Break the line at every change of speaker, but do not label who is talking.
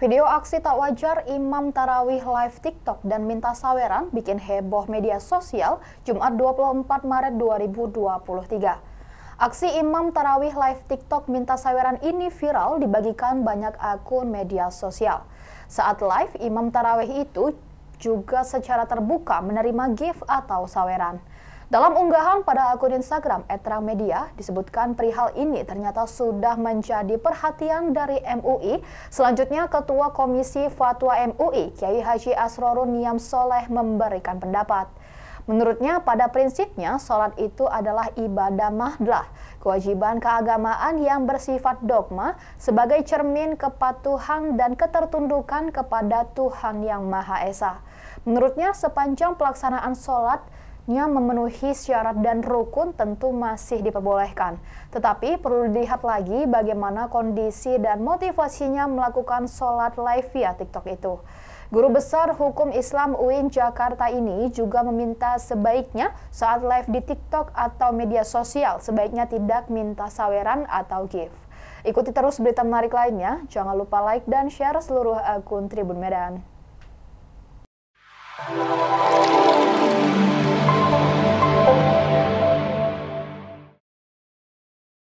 Video aksi tak wajar Imam Tarawih live TikTok dan minta saweran bikin heboh media sosial Jumat 24 Maret 2023. Aksi Imam Tarawih live TikTok minta saweran ini viral dibagikan banyak akun media sosial. Saat live, Imam Tarawih itu juga secara terbuka menerima gift atau saweran. Dalam unggahan pada akun Instagram Etrang Media disebutkan perihal ini ternyata sudah menjadi perhatian dari MUI. Selanjutnya Ketua Komisi Fatwa MUI Kiai Haji Asrorun Niam Soleh memberikan pendapat. Menurutnya pada prinsipnya sholat itu adalah ibadah mahdlah, kewajiban keagamaan yang bersifat dogma sebagai cermin kepatuhan dan ketertundukan kepada Tuhan Yang Maha Esa. Menurutnya sepanjang pelaksanaan sholat sebaiknya memenuhi syarat dan rukun tentu masih diperbolehkan. Tetapi perlu dilihat lagi bagaimana kondisi dan motivasinya melakukan sholat live via TikTok itu. Guru Besar Hukum Islam UIN Jakarta ini juga meminta sebaiknya saat live di TikTok atau media sosial sebaiknya tidak minta saweran atau gift. Ikuti terus berita menarik lainnya. Jangan lupa like dan share seluruh akun Tribun Medan.